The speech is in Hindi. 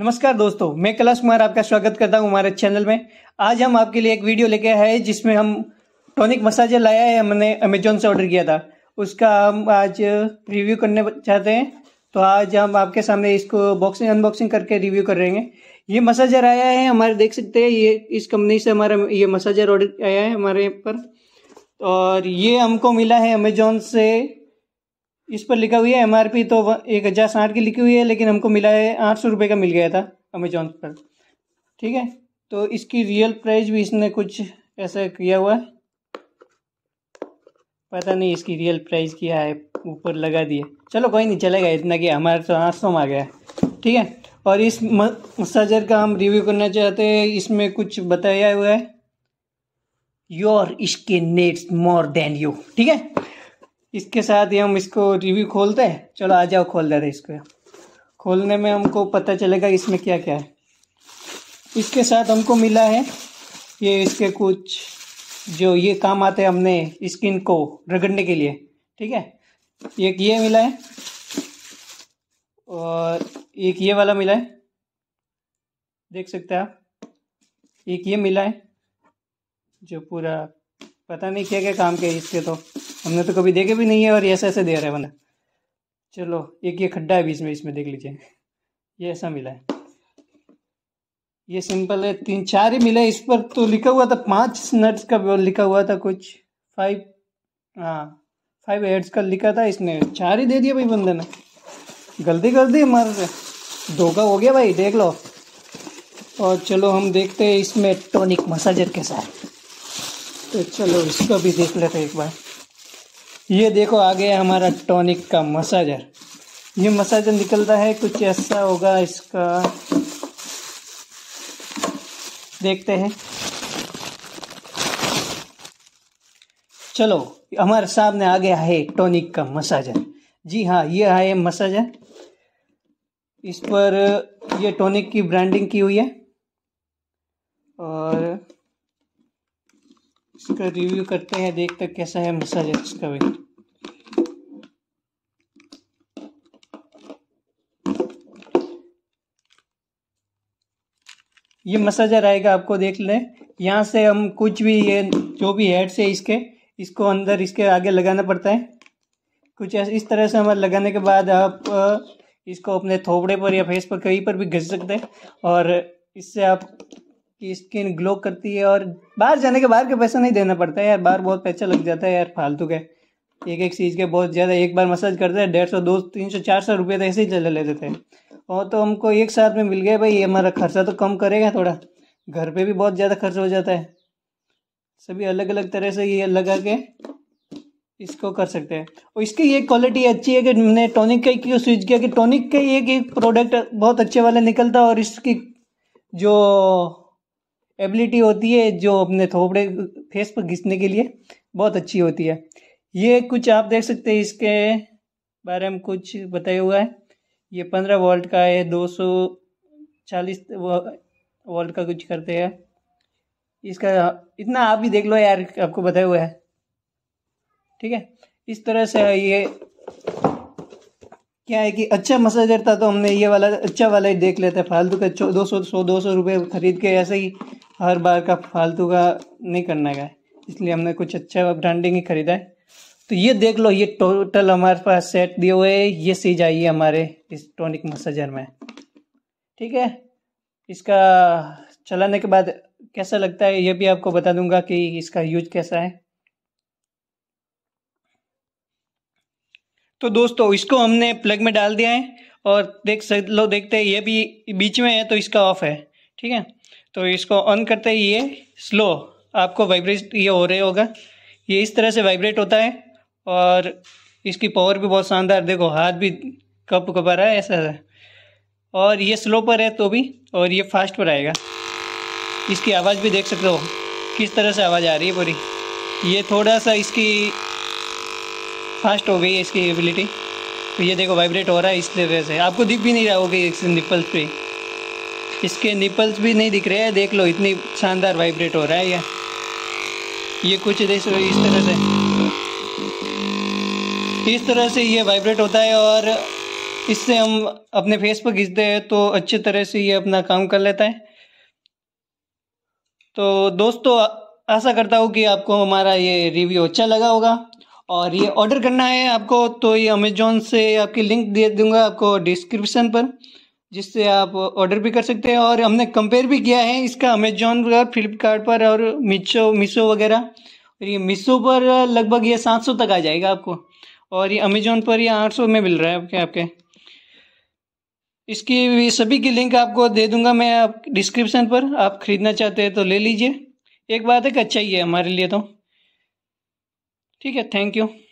नमस्कार दोस्तों मैं कैलाश कुमार आपका स्वागत करता हूं हमारे चैनल में आज हम आपके लिए एक वीडियो लेके आए हैं जिसमें हम टॉनिक मसाजर लाया है हमने अमेजोन से ऑर्डर किया था उसका हम आज रिव्यू करने चाहते हैं तो आज हम आपके सामने इसको बॉक्सिंग अनबॉक्सिंग करके रिव्यू कर रहे हैं ये मसाजर आया है हमारे देख सकते हैं ये इस कंपनी से हमारा ये मसाजर ऑर्डर आया है हमारे यहाँ पर और ये हमको मिला है अमेजोन से इस पर लिखा हुआ है एमआरपी तो एक हज़ार साठ की लिखी हुई है लेकिन हमको मिला है आठ सौ रुपये का मिल गया था अमेजोन पर ठीक है तो इसकी रियल प्राइस भी इसने कुछ ऐसा किया हुआ है पता नहीं इसकी रियल प्राइस क्या है ऊपर लगा दिए चलो कोई नहीं चलेगा इतना कि हमारे तो आठ सौ में आ गया ठीक है और इस मसाजर का हम रिव्यू करना चाहते हैं इसमें कुछ बताया हुआ है योर इसके नेट्स मोर देन यू ठीक है इसके साथ ही हम इसको रिव्यू खोलते हैं चलो आ जाओ खोल देते इसको खोलने में हमको पता चलेगा इसमें क्या क्या है इसके साथ हमको मिला है ये इसके कुछ जो ये काम आते हैं हमने स्किन को रगड़ने के लिए ठीक है एक ये मिला है और एक ये वाला मिला है देख सकते हैं आप एक ये मिला है जो पूरा पता नहीं क्या क्या काम के इसके तो हमने तो कभी देखे भी नहीं है और ऐसे ऐसे दे रहे बना चलो एक ये खड्डा है बीच में इसमें देख लीजिए ये ऐसा मिला है ये सिंपल है तीन चार ही मिला है इस पर तो लिखा हुआ था पांच नट्स का लिखा हुआ था कुछ फाइव हाँ फाइव एड्स का लिखा था इसने चार ही दे दिया भाई बंदे ने गलती कर दी हमारे से धोखा हो गया भाई देख लो और चलो हम देखते हैं इसमें टॉनिक मसाजर कैसा है तो चलो इसको भी देख लेते एक बार ये देखो आ गया हमारा टॉनिक का मसाजर ये मसाजर निकलता है कुछ ऐसा होगा इसका देखते हैं चलो हमारे सामने आ गया है टॉनिक का मसाजर जी हाँ ये है मसाजर इस पर ये टॉनिक की ब्रांडिंग की हुई है और इसका रिव्यू करते हैं देखते हैं कैसा है मसाज इसका भी ये मसाजर आएगा आपको देख लें यहाँ से हम कुछ भी ये जो भी हेड से इसके इसको अंदर इसके आगे लगाना पड़ता है कुछ इस तरह से हमारे लगाने के बाद आप इसको अपने थोबड़े पर या फेस पर कहीं पर भी घस सकते हैं और इससे आप कि स्किन ग्लो करती है और बाहर जाने के बाहर के पैसा नहीं देना पड़ता है यार बाहर बहुत पैसा लग जाता है यार फालतू के एक एक चीज़ के बहुत ज़्यादा एक बार मसाज करते हैं डेढ़ सौ दो तीन सौ चार सौ रुपये तो ऐसे ही चले लेते थे और तो हमको एक साथ में मिल गया भाई ये हमारा खर्चा तो कम करेगा थोड़ा घर पे भी बहुत ज़्यादा खर्च हो जाता है सभी अलग अलग तरह से ये लगा के इसको कर सकते हैं और इसकी ये क्वालिटी अच्छी है कि मैंने टॉनिक का क्यों स्विच किया कि टॉनिक का एक एक प्रोडक्ट बहुत अच्छे वाला निकलता और इसकी जो एबिलिटी होती है जो अपने थोपड़े फेस पर घिसने के लिए बहुत अच्छी होती है ये कुछ आप देख सकते हैं इसके बारे में कुछ बताया हुआ है ये पंद्रह वोल्ट का है दो सौ चालीस वोल्ट का कुछ करते हैं इसका इतना आप भी देख लो यार आपको बताया हुआ है ठीक है इस तरह से ये क्या है कि अच्छा मसाजर था तो हमने ये वाला अच्छा वाला ही देख लेते हैं फालतू का दो सौ सौ दो सौ रुपये खरीद के ऐसे ही हर बार का फालतू का नहीं करना है इसलिए हमने कुछ अच्छा ब्रांडिंग ही खरीदा है तो ये देख लो ये टोटल हमारे पास सेट दिए हुए ये सीज आई है हमारे इस टॉनिक मसाजर में ठीक है इसका चलाने के बाद कैसा लगता है ये भी आपको बता दूंगा कि इसका यूज कैसा है तो दोस्तों इसको हमने प्लग में डाल दिया है और देख सक लो देखते हैं ये भी बीच में है तो इसका ऑफ है ठीक है तो इसको ऑन करते ही ये स्लो आपको वाइब्रेट ये हो रहे होगा ये इस तरह से वाइब्रेट होता है और इसकी पावर भी बहुत शानदार देखो हाथ भी कप कपा रहा है ऐसा है और ये स्लो पर है तो भी और ये फास्ट पर आएगा इसकी आवाज़ भी देख सकते हो किस तरह से आवाज़ आ रही है पूरी ये थोड़ा सा इसकी फास्ट हो गई है इसकी एबिलिटी तो ये देखो वाइब्रेट हो रहा है इस तरह से आपको दिख भी नहीं रहा होगा निपल्स पर इसके निपल्स भी नहीं दिख रहे हैं देख लो इतनी शानदार वाइब्रेट हो रहा है ये ये कुछ इस तरह से इस तरह से ये वाइब्रेट होता है और इससे हम अपने फेस पर घिसते हैं तो अच्छे तरह से ये अपना काम कर लेता है तो दोस्तों आशा करता हूँ कि आपको हमारा ये रिव्यू अच्छा लगा होगा और ये ऑर्डर करना है आपको तो ये अमेजोन से आपकी लिंक दे दूंगा आपको डिस्क्रिप्शन पर जिससे आप ऑर्डर भी कर सकते हैं और हमने कंपेयर भी किया है इसका अमेजोन वगैरह फ्लिपकार्ट पर और मीशो मीशो वगैरह और ये मीशो पर लगभग ये सात सौ तक आ जाएगा आपको और ये अमेजोन पर ये आठ सौ में मिल रहा है आपके आपके इसकी सभी की लिंक आपको दे दूंगा मैं आप डिस्क्रिप्शन पर आप ख़रीदना चाहते हैं तो ले लीजिए एक बात है कि अच्छा ही है हमारे लिए तो ठीक है थैंक यू